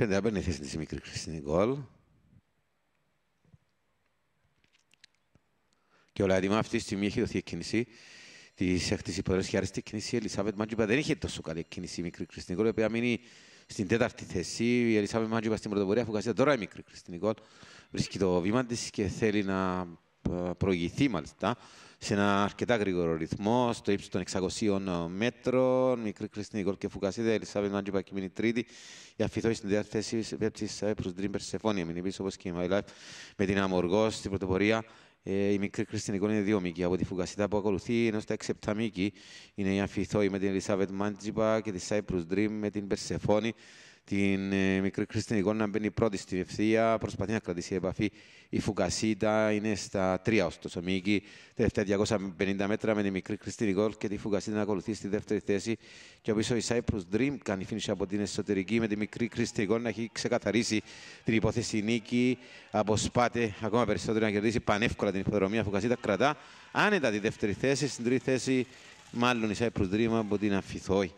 Φαίνεται να μπαίνει θέση της μικρής Χριστίνη γκολ. Και ο έτοιμα αυτή τη στιγμή έχει δοθεί εκκίνηση της έκτης υποδοχής και αριστερή κίνηση. Η Ελισάβετ Μάντζιπα δεν είχε τόσο καλή κίνηση η μικρή Χριστίνη γκολ. οποία μείνει στην τέταρτη θέση, η Ελισάβετ Μάντζιπα στην πρωτοπορία αφού κασίδα τώρα η μικρή Χριστίνη γκολ. Βρίσκει το βήμα της και θέλει να προηγηθεί μάλιστα σε ένα αρκετά γρήγορο ρυθμό, στο ύψος των 600 ε, μέτρων. Μικρή Κριστίνη Γκολ και Φουγκασίδα, Ελισάβετ Μάντζιπα και μείνει τρίτη. Η αφιθόη στην διάθεση της Cyprus Dream Persephone, Μην πίσω όπως και η My Life με την Αμοργό στην πρωτοπορία. Ε, η μικρή Κριστίνη Γκολ είναι δύο μήκη από τη Φουγκασίδα που ακολουθεί, ενώ στα 6-7 μήκη είναι η αφιθόη με την Ελισάβετ Μάντζιπα και τη Cyprus Dream με την Περσεφόνη την ε, μικρή Χριστίνη να μπαίνει πρώτη στην ευθεία, προσπαθεί να κρατήσει επαφή. Η Φουκασίτα είναι στα τρία ωστόσο. Μίκη, τελευταία 250 μέτρα με τη μικρή Κριστίνη Γκολ και τη Φουγκασίτα να ακολουθεί στη δεύτερη θέση. Και πίσω η Cyprus Dream κάνει φίνιση από την εσωτερική με τη μικρή Κριστίνη Γκολ να έχει ξεκαθαρίσει την υπόθεση νίκη. Αποσπάται ακόμα περισσότερο να κερδίσει πανεύκολα την υποδρομία. Φουγκασίτα κρατά άνετα τη δεύτερη θέση. Στην τρίτη θέση, μάλλον η Cyprus Dream από την Αφιθόη.